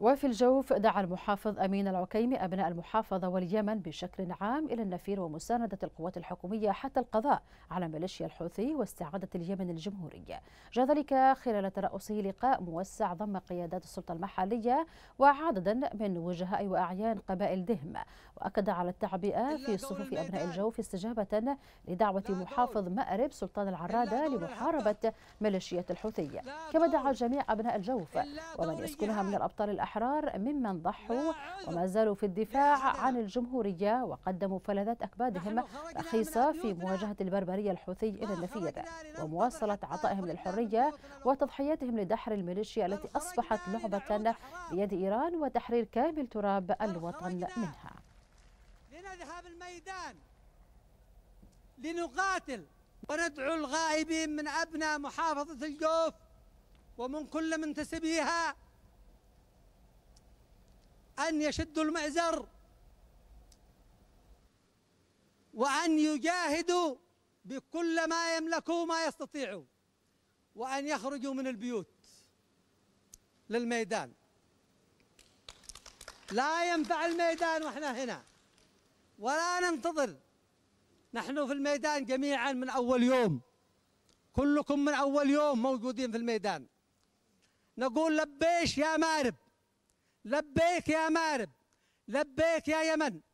وفي الجوف دعا المحافظ أمين العكيمي أبناء المحافظة واليمن بشكل عام إلى النفير ومساندة القوات الحكومية حتى القضاء على ميليشيا الحوثي واستعادة اليمن الجمهورية جاء ذلك خلال ترأسه لقاء موسع ضم قيادات السلطة المحلية وعددا من وجهاء وأعيان قبائل دهم وأكد على التعبئة في صفوف أبناء الجوف استجابة لدعوة محافظ مأرب سلطان العرادة لمحاربة ميليشيات الحوثي كما دعا جميع أبناء الجوف ومن يسكنها من الأبطال الأحرار ممن ضحوا وما زالوا في الدفاع عن الجمهورية وقدموا فلذات أكبادهم رخيصة في مواجهة البربرية الحوثي إلى النفير ومواصلة عطائهم للحرية وتضحياتهم لدحر الميليشيا التي أصبحت لعبة بيد إيران وتحرير كامل تراب الوطن منها لنذهب الميدان لنقاتل وندعو الغائبين من أبناء محافظة الجوف ومن كل منتسبيها أن يشدوا المأزر وأن يجاهدوا بكل ما يملكوا ما يستطيعوا وأن يخرجوا من البيوت للميدان لا ينفع الميدان واحنا هنا ولا ننتظر نحن في الميدان جميعا من أول يوم كلكم من أول يوم موجودين في الميدان نقول لبيش يا مارب لبيك يا مارب لبيك يا يمن